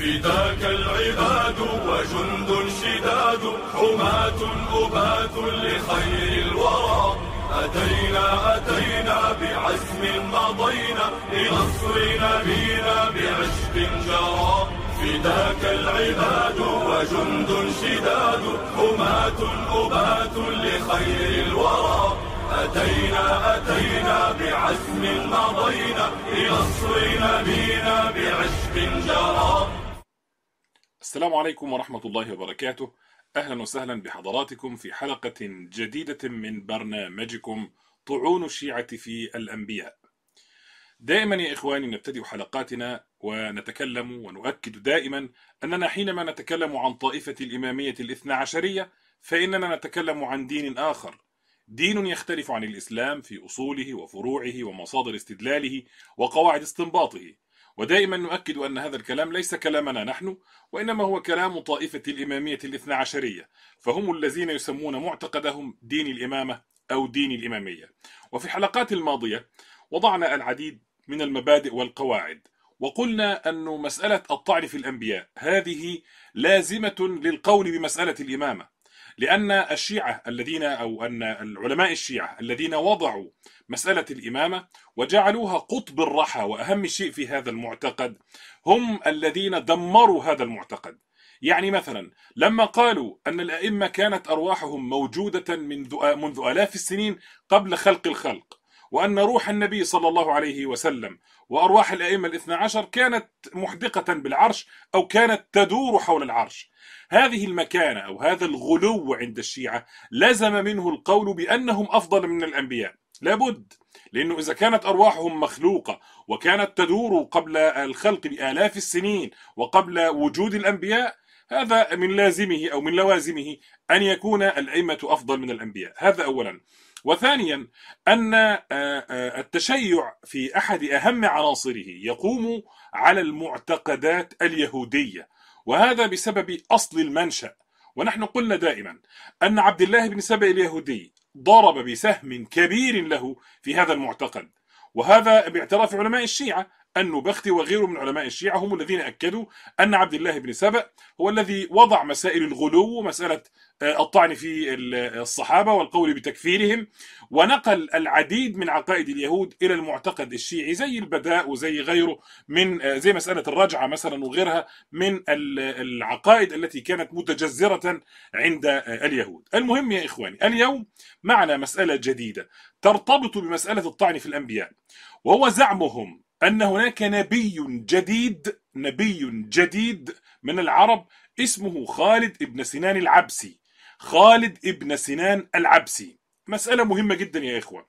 فداك العباد وجند شداد حماة أباة لخير الورى أتينا أتينا بعزم مضينا لنصر نبينا بعشق جرى فداك العباد وجند شداد حماة أباة لخير الورى أتينا أتينا بعزم مضينا لنصر نبينا بعشق جرى السلام عليكم ورحمة الله وبركاته أهلا وسهلا بحضراتكم في حلقة جديدة من برنامجكم طعون الشيعة في الأنبياء دائما يا إخواني نبتدئ حلقاتنا ونتكلم ونؤكد دائما أننا حينما نتكلم عن طائفة الإمامية الاثنى عشرية فإننا نتكلم عن دين آخر دين يختلف عن الإسلام في أصوله وفروعه ومصادر استدلاله وقواعد استنباطه ودائما نؤكد أن هذا الكلام ليس كلامنا نحن وإنما هو كلام طائفة الإمامية الاثنى عشرية فهم الذين يسمون معتقدهم دين الإمامة أو دين الإمامية وفي الحلقات الماضية وضعنا العديد من المبادئ والقواعد وقلنا أن مسألة الطعن في الأنبياء هذه لازمة للقول بمسألة الإمامة لأن الشيعة الذين أو أن العلماء الشيعة الذين وضعوا مسألة الإمامة وجعلوها قطب الرحى وأهم شيء في هذا المعتقد هم الذين دمروا هذا المعتقد يعني مثلا لما قالوا أن الأئمة كانت أرواحهم موجودة منذ, منذ آلاف السنين قبل خلق الخلق وأن روح النبي صلى الله عليه وسلم وأرواح الأئمة الاثنى عشر كانت محدقة بالعرش أو كانت تدور حول العرش هذه المكانة أو هذا الغلو عند الشيعة لزم منه القول بأنهم أفضل من الأنبياء لابد لأنه إذا كانت أرواحهم مخلوقة وكانت تدور قبل الخلق بآلاف السنين وقبل وجود الأنبياء هذا من لازمه أو من لوازمه أن يكون الأئمة أفضل من الأنبياء هذا أولا وثانيا أن آه، آه، التشيع في أحد أهم عناصره يقوم على المعتقدات اليهودية وهذا بسبب أصل المنشأ ونحن قلنا دائما أن عبد الله بن سبأ اليهودي ضرب بسهم كبير له في هذا المعتقد وهذا باعتراف علماء الشيعة النبختي وغيره من علماء الشيعة هم الذين أكدوا أن عبد الله بن سبأ هو الذي وضع مسائل الغلو ومسألة آه، الطعن في آه، الصحابة والقول بتكفيرهم ونقل العديد من عقائد اليهود إلى المعتقد الشيعي زي البداء وزي غيره من آه، زي مسألة الرجعة مثلا وغيرها من العقائد التي كانت متجذرة عند اليهود المهم يا إخواني اليوم معنا مسألة جديدة ترتبط بمسألة الطعن في الأنبياء وهو زعمهم أن هناك نبي جديد نبي جديد من العرب اسمه خالد ابن سنان العبسي خالد ابن سنان العبسي مسألة مهمة جدا يا إخوة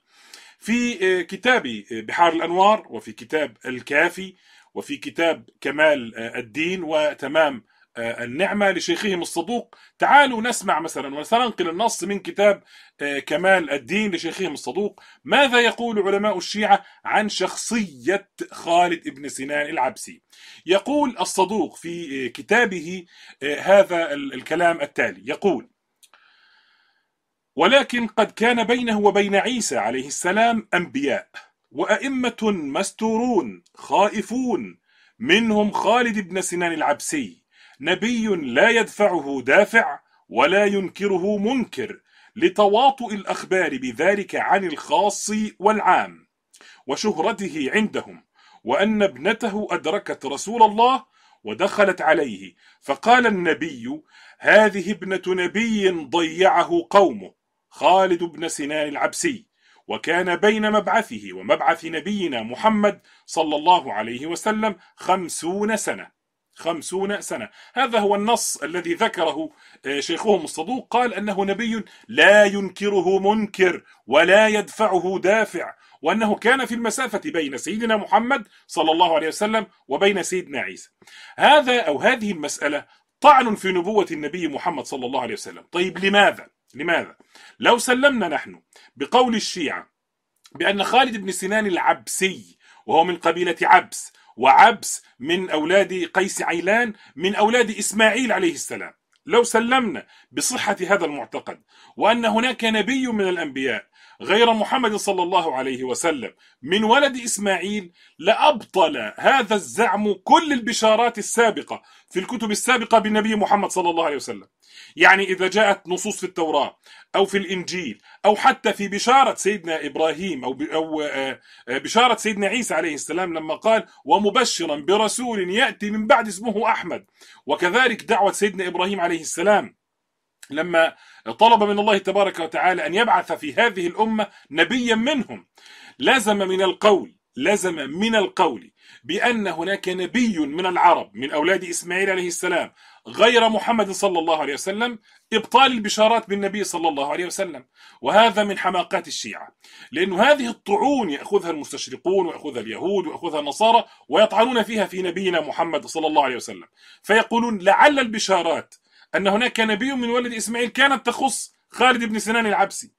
في آه، كتابي آه، بحار الأنوار وفي كتاب الكافي وفي كتاب كمال آه، الدين وتمام آه، النعمة لشيخهم الصدوق تعالوا نسمع مثلا وسننقل النص من كتاب آه، كمال الدين لشيخهم الصدوق ماذا يقول علماء الشيعة عن شخصية خالد ابن سنان العبسي يقول الصدوق في آه، كتابه هذا الكلام التالي يقول ولكن قد كان بينه وبين عيسى عليه السلام أنبياء وأئمة مستورون خائفون منهم خالد بن سنان العبسي نبي لا يدفعه دافع ولا ينكره منكر لتواطؤ الاخبار بذلك عن الخاص والعام وشهرته عندهم وان ابنته ادركت رسول الله ودخلت عليه فقال النبي هذه ابنه نبي ضيعه قومه خالد بن سنان العبسي وكان بين مبعثه ومبعث نبينا محمد صلى الله عليه وسلم خمسون سنه خمسون سنة هذا هو النص الذي ذكره آه، شيخهم الصدوق قال أنه نبي لا ينكره منكر ولا يدفعه دافع وأنه كان في المسافة بين سيدنا محمد صلى الله عليه وسلم وبين سيدنا عيسى هذا أو هذه المسألة طعن في نبوة النبي محمد صلى الله عليه وسلم طيب لماذا؟ لماذا؟ لو سلمنا نحن بقول الشيعة بأن خالد بن سنان العبسي وهو من قبيلة عبس وعبس من أولاد قيس عيلان من أولاد إسماعيل عليه السلام لو سلمنا بصحة هذا المعتقد وأن هناك نبي من الأنبياء غير محمد صلى الله عليه وسلم من ولد إسماعيل لأبطل هذا الزعم كل البشارات السابقة في الكتب السابقة بالنبي محمد صلى الله عليه وسلم يعني إذا جاءت نصوص في التوراة أو في الإنجيل أو حتى في بشارة سيدنا إبراهيم أو آه، آه، بشارة سيدنا عيسى عليه السلام لما قال ومبشرا برسول يأتي من بعد اسمه أحمد وكذلك دعوة سيدنا إبراهيم عليه السلام لما طلب من الله تبارك وتعالى ان يبعث في هذه الامه نبيا منهم لزم من القول لزم من القول بان هناك نبي من العرب من اولاد اسماعيل عليه السلام غير محمد صلى الله عليه وسلم ابطال البشارات بالنبي صلى الله عليه وسلم وهذا من حماقات الشيعه لأن هذه الطعون ياخذها المستشرقون وياخذها اليهود وياخذها النصارى ويطعنون فيها في نبينا محمد صلى الله عليه وسلم فيقولون لعل البشارات أن هناك نبي من ولد إسماعيل كانت تخص خالد بن سنان العبسي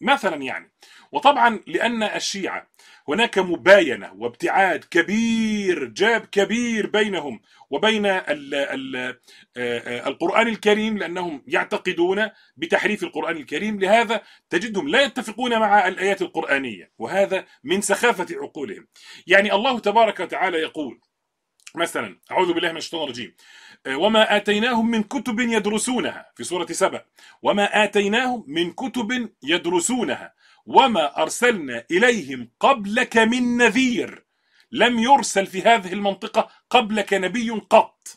مثلا يعني وطبعا لأن الشيعة هناك مباينة وابتعاد كبير جاب كبير بينهم وبين الـ الـ آه، القرآن الكريم لأنهم يعتقدون بتحريف القرآن الكريم لهذا تجدهم لا يتفقون مع الآيات القرآنية وهذا من سخافة عقولهم يعني الله تبارك وتعالى يقول مثلا أعوذ بالله من الشيطان الرجيم آه، وما آتيناهم من كتب يدرسونها في سورة سبأ وما آتيناهم من كتب يدرسونها وما أرسلنا إليهم قبلك من نذير لم يرسل في هذه المنطقة قبلك نبي قط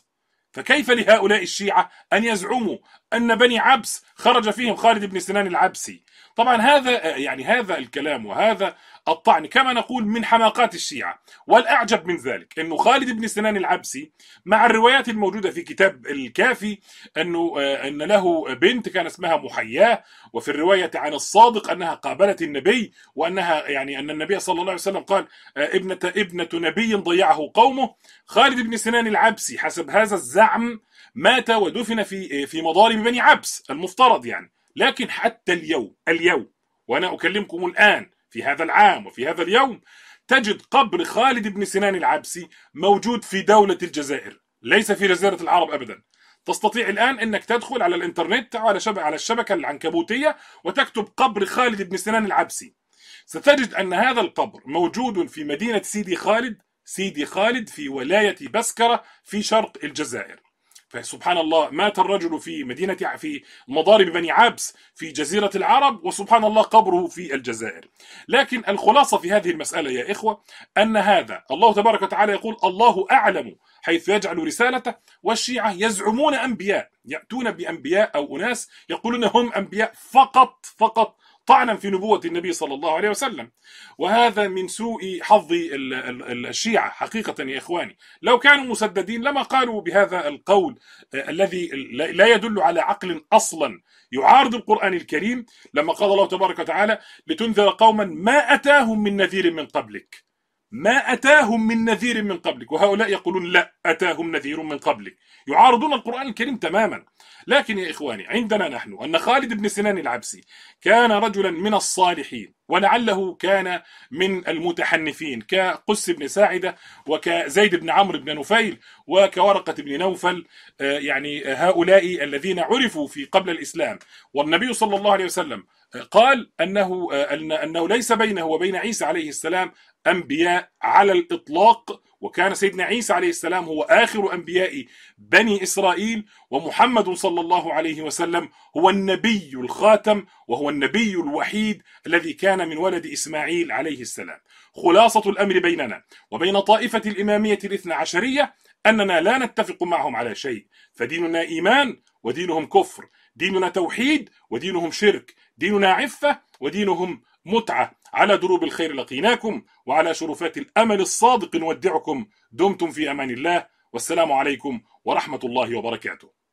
فكيف لهؤلاء الشيعة أن يزعموا أن بني عبس خرج فيهم خالد بن سنان العبسي طبعا هذا يعني هذا الكلام وهذا الطعن كما نقول من حماقات الشيعة والأعجب من ذلك أنه خالد بن سنان العبسي مع الروايات الموجودة في كتاب الكافي أنه آه، أن له بنت كان اسمها محياه وفي الرواية عن الصادق أنها قابلت النبي وأنها يعني أن النبي صلى الله عليه وسلم قال آه، ابنة ابنة نبي ضيعه قومه خالد بن سنان العبسي حسب هذا الزعم مات ودفن في آه، في مضارب بني عبس المفترض يعني لكن حتى اليوم اليوم وانا اكلمكم الان في هذا العام وفي هذا اليوم تجد قبر خالد بن سنان العبسي موجود في دولة الجزائر ليس في جزيرة العرب أبدا تستطيع الآن أنك تدخل على الإنترنت على, على الشبكة العنكبوتية وتكتب قبر خالد بن سنان العبسي ستجد أن هذا القبر موجود في مدينة سيدي خالد سيدي خالد في ولاية بسكرة في شرق الجزائر فسبحان الله مات الرجل في مدينة في مضارب بني عبس في جزيرة العرب وسبحان الله قبره في الجزائر لكن الخلاصة في هذه المسألة يا إخوة أن هذا الله تبارك وتعالى يقول الله أعلم حيث يجعل رسالته والشيعة يزعمون أنبياء يأتون بأنبياء أو أناس يقولون هم أنبياء فقط فقط طعنا في نبوة النبي صلى الله عليه وسلم وهذا من سوء حظ الشيعة حقيقة يا إخواني لو كانوا مسددين لما قالوا بهذا القول آه، الذي لا يدل على عقل أصلا يعارض القرآن الكريم لما قال الله تبارك وتعالى لتنذر قوما ما أتاهم من نذير من قبلك ما أتاهم من نذير من قبلك وهؤلاء يقولون لا أتاهم نذير من قبلك يعارضون القرآن الكريم تماما لكن يا إخواني عندنا نحن أن خالد بن سنان العبسي كان رجلا من الصالحين ولعله كان من المتحنفين كقس بن ساعدة وكزيد بن عمرو بن نفيل وكورقة بن نوفل آه، يعني هؤلاء الذين عرفوا في قبل الإسلام والنبي صلى الله عليه وسلم قال أنه أنه ليس بينه وبين عيسى عليه السلام أنبياء على الإطلاق وكان سيدنا عيسى عليه السلام هو آخر أنبياء بني إسرائيل ومحمد صلى الله عليه وسلم هو النبي الخاتم وهو النبي الوحيد الذي كان من ولد إسماعيل عليه السلام خلاصة الأمر بيننا وبين طائفة الإمامية الاثنى عشرية أننا لا نتفق معهم على شيء فديننا إيمان ودينهم كفر ديننا توحيد ودينهم شرك ديننا عفة ودينهم متعة على دروب الخير لقيناكم وعلى شرفات الأمل الصادق نودعكم دمتم في أمان الله والسلام عليكم ورحمة الله وبركاته